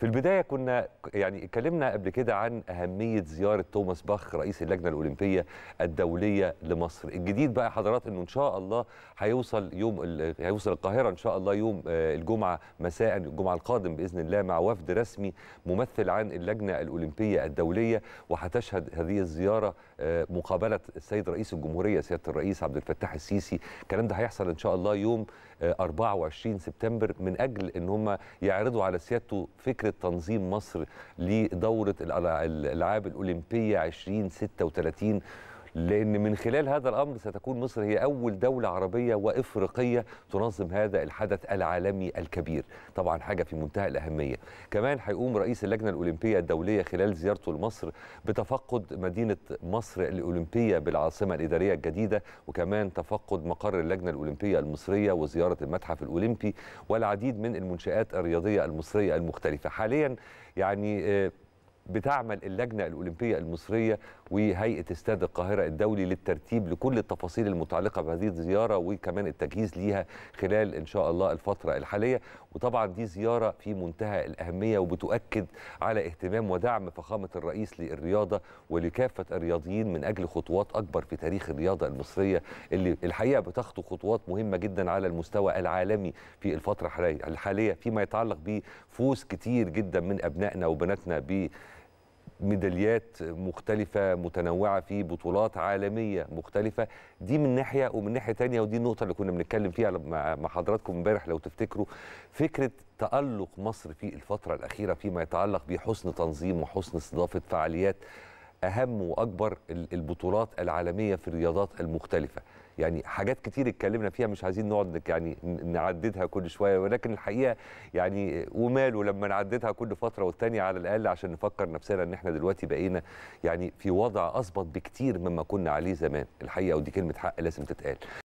في البدايه كنا يعني اتكلمنا قبل كده عن اهميه زياره توماس باخ رئيس اللجنه الاولمبيه الدوليه لمصر الجديد بقى حضرات انه ان شاء الله هيوصل يوم ال... هيوصل القاهره ان شاء الله يوم آه، الجمعه مساء الجمعه القادم باذن الله مع وفد رسمي ممثل عن اللجنه الاولمبيه الدوليه وهتشهد هذه الزياره آه، مقابله السيد رئيس الجمهوريه سياده الرئيس عبد الفتاح السيسي الكلام ده هيحصل ان شاء الله يوم 24 آه، سبتمبر من اجل ان هم يعرضوا على سيادته فكره اعاده تنظيم مصر لدوره الالعاب الاولمبيه 2036 لأن من خلال هذا الأمر ستكون مصر هي أول دولة عربية وإفريقية تنظم هذا الحدث العالمي الكبير طبعا حاجة في منتهى الأهمية كمان هيقوم رئيس اللجنة الأولمبية الدولية خلال زيارته لمصر بتفقد مدينة مصر الأولمبية بالعاصمة الإدارية الجديدة وكمان تفقد مقر اللجنة الأولمبية المصرية وزيارة المتحف الأولمبي والعديد من المنشآت الرياضية المصرية المختلفة حاليا يعني آه، بتعمل اللجنه الاولمبيه المصريه وهيئه استاد القاهره الدولي للترتيب لكل التفاصيل المتعلقه بهذه الزياره وكمان التجهيز ليها خلال ان شاء الله الفتره الحاليه وطبعا دي زياره في منتهى الاهميه وبتؤكد على اهتمام ودعم فخامه الرئيس للرياضه ولكافه الرياضيين من اجل خطوات اكبر في تاريخ الرياضه المصريه اللي الحقيقه بتخطو خطوات مهمه جدا على المستوى العالمي في الفتره الحاليه فيما يتعلق بفوز كتير جدا من ابنائنا وبناتنا ب ميداليات مختلفة متنوعة في بطولات عالمية مختلفة دي من ناحية ومن ناحية تانية ودي النقطة اللي كنا بنتكلم فيها مع حضراتكم امبارح لو تفتكروا فكرة تألق مصر في الفترة الأخيرة فيما يتعلق بحسن تنظيم وحسن استضافة فعاليات اهم واكبر البطولات العالميه في الرياضات المختلفه يعني حاجات كتير اتكلمنا فيها مش عايزين نقعد يعني نعددها كل شويه ولكن الحقيقه يعني وماله لما نعددها كل فتره والتانيه على الاقل عشان نفكر نفسنا ان احنا دلوقتي بقينا يعني في وضع اظبط بكتير مما كنا عليه زمان الحقيقه ودي كلمه حق لازم تتقال